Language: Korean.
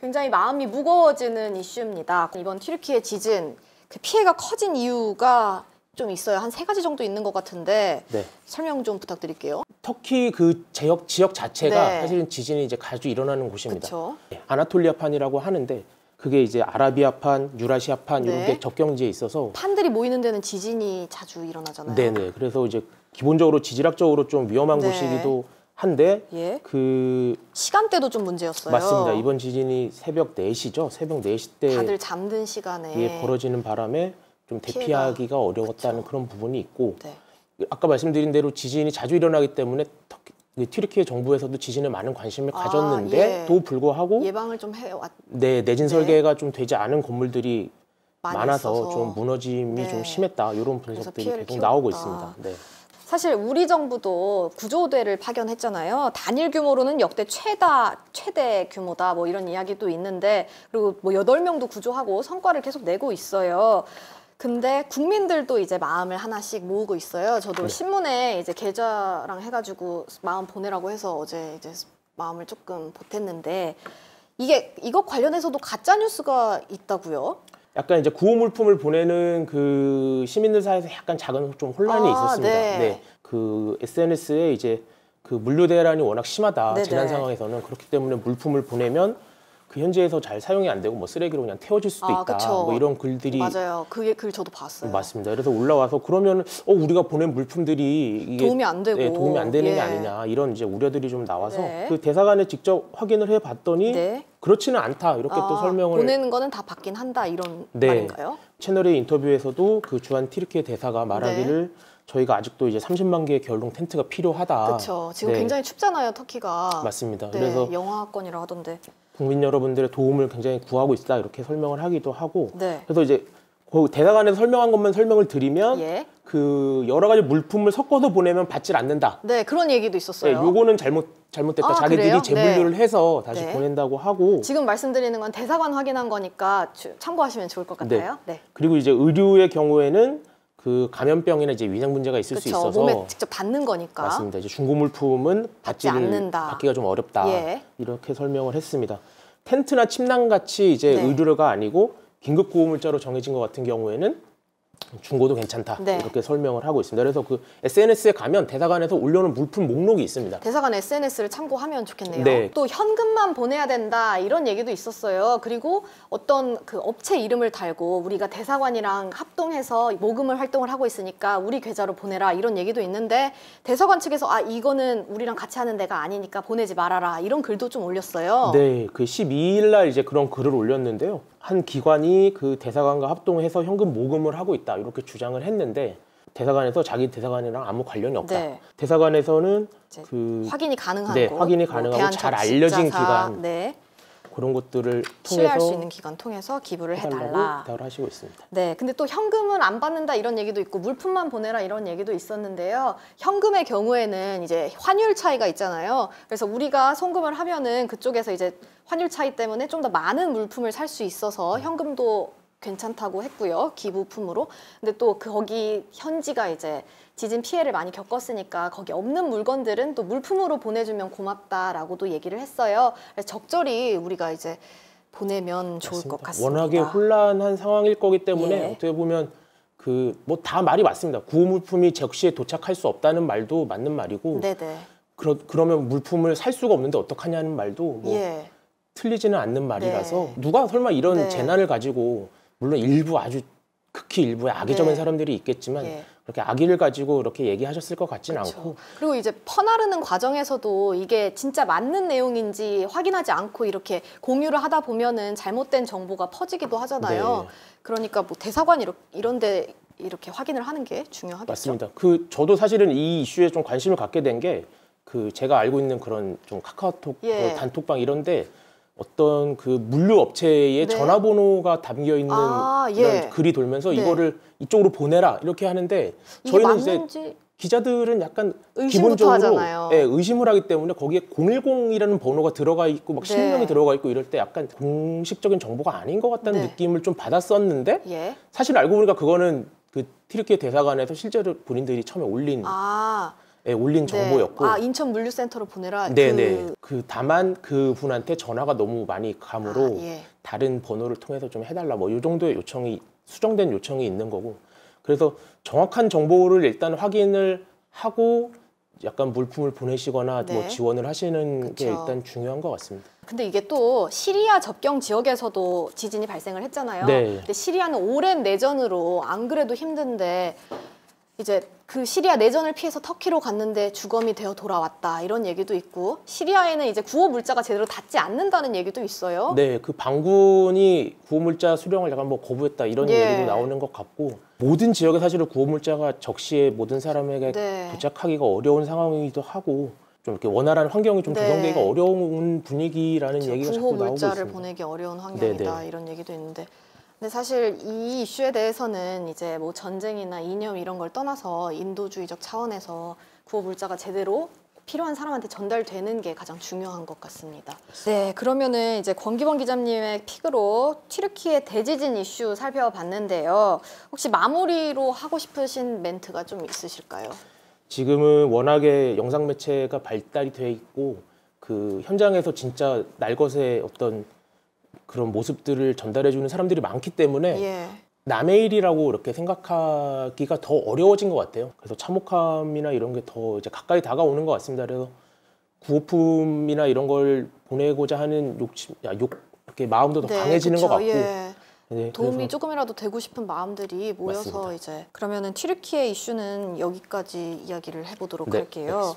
굉장히 마음이 무거워지는 이슈입니다. 이번 튀르키예 지진 그 피해가 커진 이유가 좀 있어요. 한 세 가지 정도 있는 것 같은데 네. 설명 좀 부탁드릴게요. 터키 그 지역 지역 자체가 네. 사실은 지진이 이제 자주 일어나는 곳입니다. 그쵸? 예, 아나톨리아판이라고 하는데 그게 이제 아라비아판, 유라시아판 이런 게 네. 접경지에 있어서 판들이 모이는 데는 지진이 자주 일어나잖아요. 네네. 그래서 이제 기본적으로 지질학적으로 좀 위험한 네. 곳이기도 한데 예. 그 시간대도 좀 문제였어요. 맞습니다. 이번 지진이 새벽 4시죠. 새벽 4시 때 다들 잠든 시간에 예, 벌어지는 바람에 좀 대피하기가 어려웠다는 그런 부분이 있고 네. 아까 말씀드린 대로 지진이 자주 일어나기 때문에 튀르키예 정부에서도 지진에 많은 관심을 아, 가졌는데도 예. 불구하고 예방을 좀 해왔. 네 내진 네. 설계가 좀 되지 않은 건물들이 많아서 있어서. 좀 무너짐이 네. 좀 심했다 이런 분석들이 계속 키웠다. 나오고 있습니다. 네. 사실 우리 정부도 구조대를 파견했잖아요. 단일 규모로는 역대 최다 최대 규모다 뭐 이런 이야기도 있는데 그리고 뭐 여덟 명도 구조하고 성과를 계속 내고 있어요. 근데 국민들도 이제 마음을 하나씩 모으고 있어요. 저도 네. 신문에 이제 계좌랑 해가지고 마음 보내라고 해서 어제 이제 마음을 조금 보탰는데 이게 이거 관련해서도 가짜 뉴스가 있다고요? 약간 이제 구호 물품을 보내는 그 시민들 사이에서 약간 작은 좀 혼란이 아, 있었습니다. 네. 네. 그 SNS에 이제 그 물류 대란이 워낙 심하다. 네네. 재난 네. 상황에서는 그렇기 때문에 물품을 보내면 그 현지에서 잘 사용이 안 되고 뭐 쓰레기로 그냥 태워질 수도 아, 있다. 그쵸. 뭐 이런 글들이 맞아요. 그게 글 저도 봤어요. 맞습니다. 그래서 올라와서 그러면 어 우리가 보낸 물품들이 이게 도움이 안 되고 네, 도움이 안 되는 예. 게 아니냐 이런 이제 우려들이 좀 나와서 네. 그 대사관에 직접 확인을 해봤더니 네. 그렇지는 않다 이렇게 아, 또 설명을 보내는 거는 다 받긴 한다 이런 네. 말인가요? 채널의 인터뷰에서도 그 주한 티르키의 대사가 말하기를 네. 저희가 아직도 이제 30만 개의 결동 텐트가 필요하다. 그렇죠. 지금 네. 굉장히 춥잖아요, 터키가. 맞습니다. 네, 그래서 영하권이라 하던데. 국민 여러분들의 도움을 굉장히 구하고 있다 이렇게 설명을 하기도 하고 네. 그래서 이제 그 대사관에서 설명한 것만 설명을 드리면 예. 그 여러 가지 물품을 섞어서 보내면 받질 않는다. 네 그런 얘기도 있었어요. 네, 요거는 잘못 잘못됐다. 아, 자기들이 재분류를 네. 해서 다시 네. 보낸다고 하고 지금 말씀드리는 건 대사관 확인한 거니까 참고하시면 좋을 것 네. 같아요. 네. 그리고 이제 의류의 경우에는 그 감염병이나 이제 위장 문제가 있을 그쵸, 수 있어서 몸에 직접 받는 거니까 맞습니다. 이제 중고 물품은 받지 않는다. 받기가 좀 어렵다 예. 이렇게 설명을 했습니다. 텐트나 침낭 같이 이제 네. 의류가 아니고 긴급 구호물자로 정해진 것 같은 경우에는 중고도 괜찮다 네. 이렇게 설명을 하고 있습니다. 그래서 그 SNS에 가면 대사관에서 올려놓은 물품 목록이 있습니다. 대사관 SNS를 참고하면 좋겠네요. 네. 또 현금만 보내야 된다 이런 얘기도 있었어요. 그리고 어떤 그 업체 이름을 달고 우리가 대사관이랑 합동해서 모금을 활동을 하고 있으니까 우리 계좌로 보내라 이런 얘기도 있는데 대사관 측에서 아 이거는 우리랑 같이 하는 데가 아니니까 보내지 말아라 이런 글도 좀 올렸어요. 네, 그 12일 날 이제 그런 글을 올렸는데요. 한 기관이 그 대사관과 합동해서 현금 모금을 하고 있다 이렇게 주장을 했는데 대사관에서 자기 대사관이랑 아무 관련이 없다. 네. 대사관에서는 그 확인이 가능한 네, 확인이 뭐 가능하고 뭐잘 알려진 기관 네. 그런 것들을 신뢰할 수 있는 기관 통해서 기부를 해달라. 대화를 하시고 있습니다. 네, 근데 또 현금은 안 받는다 이런 얘기도 있고 물품만 보내라 이런 얘기도 있었는데요. 현금의 경우에는 이제 환율 차이가 있잖아요. 그래서 우리가 송금을 하면은 그쪽에서 이제 환율 차이 때문에 좀 더 많은 물품을 살 수 있어서 네. 현금도 괜찮다고 했고요. 기부품으로. 근데 또 거기 현지가 이제 지진 피해를 많이 겪었으니까 거기 없는 물건들은 또 물품으로 보내주면 고맙다라고도 얘기를 했어요. 그래서 적절히 우리가 이제 보내면 좋을 맞습니다. 것 같습니다. 워낙에 혼란한 상황일 거기 때문에 예. 어떻게 보면 그 뭐 다 말이 맞습니다. 구호물품이 즉시에 도착할 수 없다는 말도 맞는 말이고 네네. 그러, 그러면 물품을 살 수가 없는데 어떡하냐는 말도 뭐 예. 틀리지는 않는 말이라서 네. 누가 설마 이런 네. 재난을 가지고 물론 일부 아주 극히 일부의 악의적인 네. 사람들이 있겠지만 네. 그렇게 악의를 가지고 그렇게 얘기하셨을 것 같진 그렇죠. 않고 그리고 이제 퍼나르는 과정에서도 이게 진짜 맞는 내용인지 확인하지 않고 이렇게 공유를 하다 보면은 잘못된 정보가 퍼지기도 하잖아요. 네. 그러니까 뭐 대사관 이렇, 이런데 이렇게 확인을 하는 게 중요하겠죠. 맞습니다. 그 저도 사실은 이 이슈에 좀 관심을 갖게 된 게 그 제가 알고 있는 그런 좀 카카오톡 예. 뭐 단톡방 이런데 어떤 그 물류 업체의 네. 전화번호가 담겨 있는 아, 예. 글이 돌면서 네. 이거를 이쪽으로 보내라 이렇게 하는데 저희는 맞는지... 이제 기자들은 약간 기본적으로 하잖아요. 예, 의심을 하기 때문에 거기에 010이라는 번호가 들어가 있고 막 실명이 네. 들어가 있고 이럴 때 약간 공식적인 정보가 아닌 것 같다는 네. 느낌을 좀 받았었는데 예. 사실 알고 보니까 그거는 그트리키예 대사관에서 실제로 본인들이 처음에 올린 아. 에 예, 올린 네. 정보였고 네. 아 인천 물류센터로 보내라 네네 그... 네. 그... 다만 그 분한테 전화가 너무 많이 감으로 아, 예. 다른 번호를 통해서 좀 해달라 뭐 이 정도의 요청이 수정된 요청이 있는 거고 그래서 정확한 정보를 일단 확인을 하고 약간 물품을 보내시거나 뭐 네. 뭐 지원을 하시는 그쵸. 게 일단 중요한 것 같습니다. 근데 이게 또 시리아 접경 지역에서도 지진이 발생을 했잖아요. 네. 근데 시리아는 오랜 내전으로 안 그래도 힘든데 이제 그 시리아 내전을 피해서 터키로 갔는데 주검이 되어 돌아왔다 이런 얘기도 있고 시리아에는 이제 구호 물자가 제대로 닿지 않는다는 얘기도 있어요. 네, 그 반군이 구호 물자 수령을 약간 뭐 거부했다 이런 예. 얘기도 나오는 것 같고 모든 지역에 사실은 구호 물자가 적시에 모든 사람에게 네. 도착하기가 어려운 상황이기도 하고 좀 이렇게 원활한 환경이 좀 네. 조성되기가 네. 어려운 분위기라는 얘기가 자꾸 나오고 있습니다. 보내기 어려운 네, 네. 환경이다 네네. 이런 얘기도 있는데 근데 사실 이 이슈에 대해서는 이제 뭐 전쟁이나 이념 이런 걸 떠나서 인도주의적 차원에서 구호 물자가 제대로 필요한 사람한테 전달되는 게 가장 중요한 것 같습니다. 네, 그러면은 이제 권기범 기자님의 픽으로 튀르키의 대지진 이슈 살펴봤는데요. 혹시 마무리로 하고 싶으신 멘트가 좀 있으실까요? 지금은 워낙에 영상 매체가 발달이 돼 있고 그 현장에서 진짜 날것의 어떤 그런 모습들을 전달해주는 사람들이 많기 때문에 예. 남의 일이라고 이렇게 생각하기가 더 어려워진 것 같아요. 그래서 참혹함이나 이런 게 더 이제 가까이 다가오는 것 같습니다. 그래서 구호품이나 이런 걸 보내고자 하는 욕심, 야, 욕 이렇게 마음도 더 네, 강해지는 그쵸, 것 같고. 예. 네, 도움이 그래서... 조금이라도 되고 싶은 마음들이 모여서 맞습니다. 이제 그러면은 튀르키의 이슈는 여기까지 이야기를 해보도록 네, 할게요.